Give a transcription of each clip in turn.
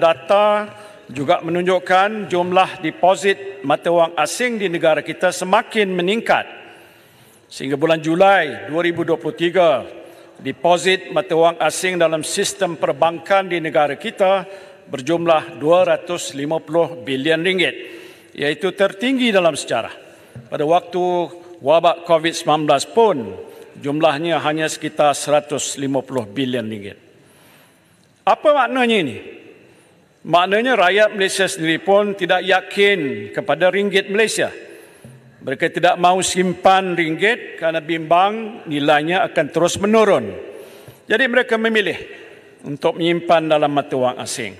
data juga menunjukkan jumlah deposit mata wang asing di negara kita semakin meningkat. Sehingga bulan Julai 2023, deposit mata wang asing dalam sistem perbankan di negara kita berjumlah 250 bilion ringgit, iaitu tertinggi dalam sejarah. Pada waktu wabak COVID-19 pun, jumlahnya hanya sekitar 150 bilion ringgit. Apa maknanya ini? Maknanya rakyat Malaysia sendiri pun tidak yakin kepada ringgit Malaysia. Mereka tidak mahu simpan ringgit kerana bimbang nilainya akan terus menurun. Jadi mereka memilih untuk menyimpan dalam mata wang asing.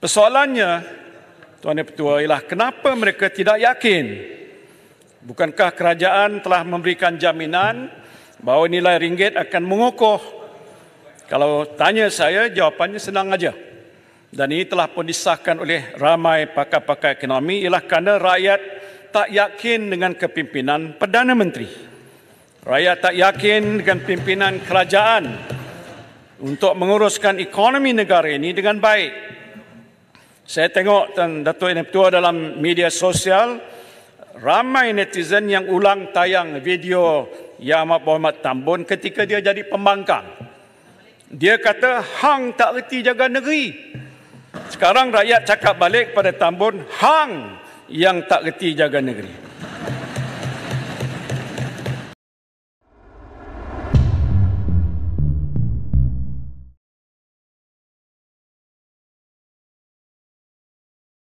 Persoalannya, Tuan dan Pertua, ialah kenapa mereka tidak yakin? Bukankah kerajaan telah memberikan jaminan bahawa nilai ringgit akan mengukuh? Kalau tanya saya, jawapannya senang saja dan ini telah pun disahkan oleh ramai pakar-pakar ekonomi ialah kerana rakyat tak yakin dengan kepimpinan Perdana Menteri. Rakyat tak yakin dengan pimpinan kerajaan untuk menguruskan ekonomi negara ini dengan baik. Saya tengok Dato' Ibn tua dalam media sosial, ramai netizen yang ulang tayang video Yang Amat Muhammad Tambun ketika dia jadi pembangkang. Dia kata, hang tak reti jaga negeri. Sekarang rakyat cakap balik pada Tambun, hang yang tak reti jaga negeri.